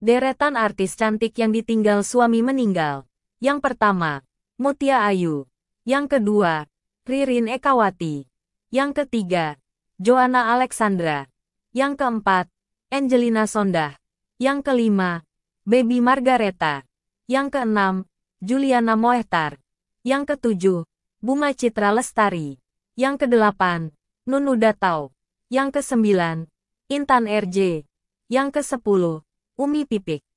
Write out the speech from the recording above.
Deretan artis cantik yang ditinggal suami meninggal. Yang pertama, Mutia Ayu. Yang kedua, Ririn Ekawati. Yang ketiga, Joanna Alexandra. Yang keempat, Angelina Sondah. Yang kelima, Baby Margareta. Yang keenam, Juliana Moehtar. Yang ketujuh, Bunga Citra Lestari. Yang kedelapan, Nunu Datau. Yang kesembilan, Intan RJ. Yang kesepuluh, Umipipik.